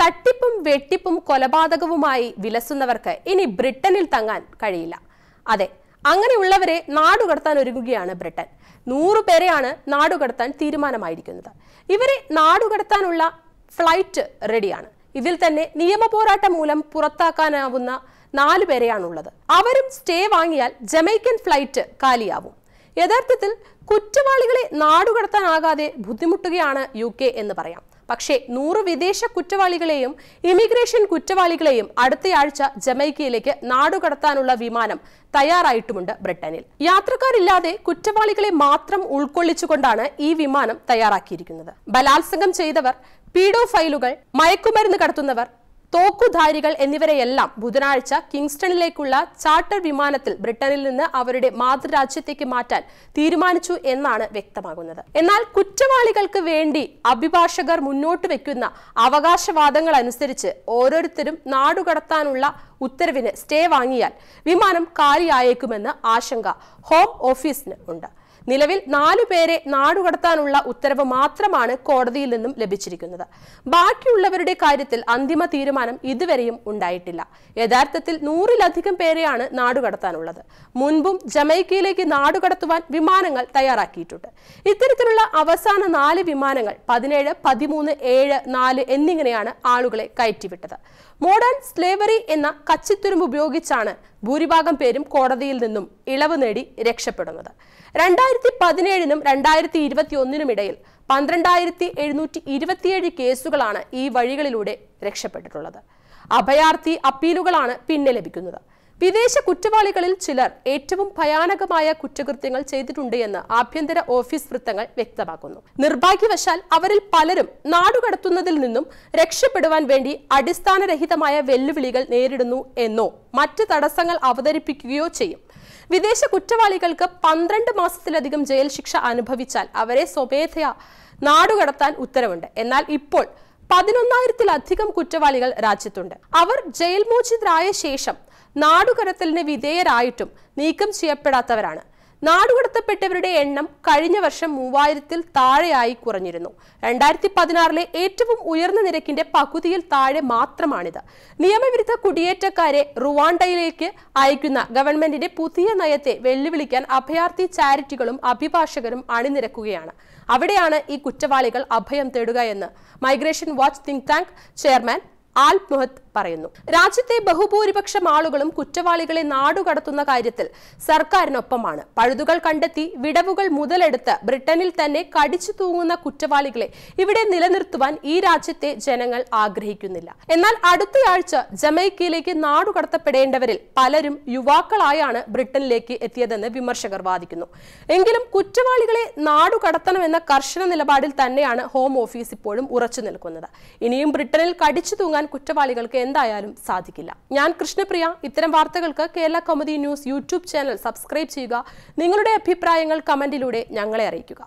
തട്ടിപ്പും വെട്ടിപ്പും കൊലപാതകവുമായി വിലസുന്നവർക്ക് ഇനി ബ്രിട്ടനിൽ തങ്ങാൻ കഴിയില്ല അതെ അങ്ങനെയുള്ളവരെ നാടുകടത്താൻ ഒരുങ്ങുകയാണ് ബ്രിട്ടൻ നൂറു പേരെയാണ് നാടുകടത്താൻ തീരുമാനമായിരിക്കുന്നത് ഇവരെ നാടുകടത്താനുള്ള ഫ്ലൈറ്റ് റെഡിയാണ് ഇതിൽ തന്നെ നിയമ പോരാട്ടം മൂലം പുറത്താക്കാനാവുന്ന നാലു പേരെയാണുള്ളത് അവരും സ്റ്റേ വാങ്ങിയാൽ ജമൈക്കൻ ഫ്ലൈറ്റ് കാലിയാവും യഥാർത്ഥത്തിൽ കുറ്റവാളികളെ നാടുകടത്താനാകാതെ ബുദ്ധിമുട്ടുകയാണ് യു കെ എന്ന് പറയാം പക്ഷേ നൂറ് വിദേശ കുറ്റവാളികളെയും ഇമിഗ്രേഷൻ കുറ്റവാളികളെയും അടുത്തയാഴ്ച ജമൈക്കയിലേക്ക് നാടുകടത്താനുള്ള വിമാനം തയ്യാറായിട്ടുമുണ്ട് ബ്രിട്ടനിൽ യാത്രക്കാരില്ലാതെ കുറ്റവാളികളെ മാത്രം ഉൾക്കൊള്ളിച്ചുകൊണ്ടാണ് ഈ വിമാനം തയ്യാറാക്കിയിരിക്കുന്നത് ബലാത്സംഗം ചെയ്തവർ പീഡോ ഫയലുകൾ മയക്കുമരുന്ന് കടത്തുന്നവർ തോക്കുധാരികൾ എന്നിവരെയെല്ലാം ബുധനാഴ്ച കിങ്സ്റ്റണിലേക്കുള്ള ചാർട്ടർ വിമാനത്തിൽ ബ്രിട്ടനിൽ നിന്ന് അവരുടെ മാതൃരാജ്യത്തേക്ക് മാറ്റാൻ തീരുമാനിച്ചു എന്നാണ് വ്യക്തമാകുന്നത് എന്നാൽ കുറ്റവാളികൾക്ക് വേണ്ടി അഭിഭാഷകർ മുന്നോട്ട് വയ്ക്കുന്ന അവകാശവാദങ്ങൾ അനുസരിച്ച് ഓരോരുത്തരും നാടുകടത്താനുള്ള ഉത്തരവിന് സ്റ്റേ വാങ്ങിയാൽ വിമാനം കാലിയായേക്കുമെന്ന് ആശങ്ക ഹോം ഓഫീസിന് ഉണ്ട് നിലവിൽ നാലു പേരെ നാടുകടത്താനുള്ള ഉത്തരവ് മാത്രമാണ് കോടതിയിൽ നിന്നും ലഭിച്ചിരിക്കുന്നത് ബാക്കിയുള്ളവരുടെ കാര്യത്തിൽ അന്തിമ തീരുമാനം ഇതുവരെയും ഉണ്ടായിട്ടില്ല യഥാർത്ഥത്തിൽ നൂറിലധികം പേരെയാണ് നാടുകടത്താനുള്ളത് മുൻപും ജമൈക്കയിലേക്ക് നാടുകടത്തുവാൻ വിമാനങ്ങൾ തയ്യാറാക്കിയിട്ടുണ്ട് ഇത്തരത്തിലുള്ള അവസാന നാല് വിമാനങ്ങൾ പതിനേഴ് പതിമൂന്ന് ഏഴ് നാല് എന്നിങ്ങനെയാണ് ആളുകളെ കയറ്റിവിട്ടത് മോഡേൺ സ്ലേവറി എന്ന കച്ചിത്തുരുമ്പ് ഉപയോഗിച്ചാണ് ഭൂരിഭാഗം പേരും കോടതിയിൽ നിന്നും ഇളവ് നേടി രക്ഷപ്പെടുന്നത് രണ്ടായിരത്തി പതിനേഴിനും രണ്ടായിരത്തി ഇരുപത്തിയൊന്നിനും ഇടയിൽ പന്ത്രണ്ടായിരത്തി എഴുന്നൂറ്റി ഇരുപത്തിയേഴ് കേസുകളാണ് ഈ വഴികളിലൂടെ രക്ഷപ്പെട്ടിട്ടുള്ളത് അഭയാർത്ഥി അപ്പീലുകളാണ് പിന്നെ ലഭിക്കുന്നത് വിദേശ കുറ്റവാളികളിൽ ചിലർ ഏറ്റവും ഭയാനകമായ കുറ്റകൃത്യങ്ങൾ ചെയ്തിട്ടുണ്ട് എന്ന് ആഭ്യന്തര ഓഫീസ് വൃത്തങ്ങൾ വ്യക്തമാക്കുന്നു നിർഭാഗ്യവശാൽ അവരിൽ പലരും നാടുകടത്തുന്നതിൽ നിന്നും രക്ഷപ്പെടുവാൻ വേണ്ടി അടിസ്ഥാനരഹിതമായ വെല്ലുവിളികൾ നേരിടുന്നു എന്നോ മറ്റ് തടസ്സങ്ങൾ അവതരിപ്പിക്കുകയോ ചെയ്യും വിദേശ കുറ്റവാളികൾക്ക് പന്ത്രണ്ട് മാസത്തിലധികം ജയിൽ ശിക്ഷ അനുഭവിച്ചാൽ അവരെ സ്വമേധയാ നാടുകടത്താൻ ഉത്തരവുണ്ട് എന്നാൽ ഇപ്പോൾ പതിനൊന്നായിരത്തിലധികം കുറ്റവാളികൾ രാജ്യത്തുണ്ട് അവർ ജയിൽ മോചിതരായ ശേഷം നാടുകടത്തലിന് വിധേയരായിട്ടും നീക്കം ചെയ്യപ്പെടാത്തവരാണ് നാടുകടത്തപ്പെട്ടവരുടെ എണ്ണം കഴിഞ്ഞ വർഷം മൂവായിരത്തിൽ താഴെയായി കുറഞ്ഞിരുന്നു രണ്ടായിരത്തി പതിനാറിലെ ഏറ്റവും ഉയർന്ന നിരക്കിന്റെ പകുതിയിൽ താഴെ മാത്രമാണിത് നിയമവിരുദ്ധ കുടിയേറ്റക്കാരെ റുവാണ്ടയിലേക്ക് അയക്കുന്ന ഗവൺമെന്റിന്റെ പുതിയ നയത്തെ വെല്ലുവിളിക്കാൻ അഭയാർത്ഥി ചാരിറ്റികളും അഭിഭാഷകരും അണിനിരക്കുകയാണ് അവിടെയാണ് ഈ കുറ്റവാളികൾ അഭയം തേടുക എന്ന് migration watch think tank chairman ആൽമൊഹത്ത് പറയുന്നു രാജ്യത്തെ ബഹുഭൂരിപക്ഷം ആളുകളും കുറ്റവാളികളെ നാടുകടത്തുന്ന കാര്യത്തിൽ സർക്കാരിനൊപ്പമാണ് പഴുതുകൾ കണ്ടെത്തി വിടവുകൾ മുതലെടുത്ത് ബ്രിട്ടനിൽ തന്നെ കടിച്ചു തൂങ്ങുന്ന കുറ്റവാളികളെ ഇവിടെ നിലനിർത്തുവാൻ ഈ രാജ്യത്തെ ജനങ്ങൾ ആഗ്രഹിക്കുന്നില്ല എന്നാൽ അടുത്തയാഴ്ച ജമൈക്കയിലേക്ക് നാടുകടത്തപ്പെടേണ്ടവരിൽ പലരും യുവാക്കളായാണ് ബ്രിട്ടനിലേക്ക് എത്തിയതെന്ന് വിമർശകർ വാദിക്കുന്നു എങ്കിലും കുറ്റവാളികളെ നാടുകടത്തണമെന്ന കർശന നിലപാടിൽ തന്നെയാണ് ഹോം ഓഫീസ് ഇപ്പോഴും ഉറച്ചു നിൽക്കുന്നത് ഇനിയും ബ്രിട്ടനിൽ കടിച്ചു തൂങ്ങാൻ കുറ്റവാളികൾക്ക് എന്തായാലും സാധിക്കില്ല ഞാൻ കൃഷ്ണപ്രിയ ഇത്തരം വാർത്തകൾക്ക് Kerala Kaumudi news YouTube channel subscribe ചെയ്യുക നിങ്ങളുടെ അഭിപ്രായങ്ങൾ കമന്റിലൂടെ ഞങ്ങളെ അറിയിക്കുക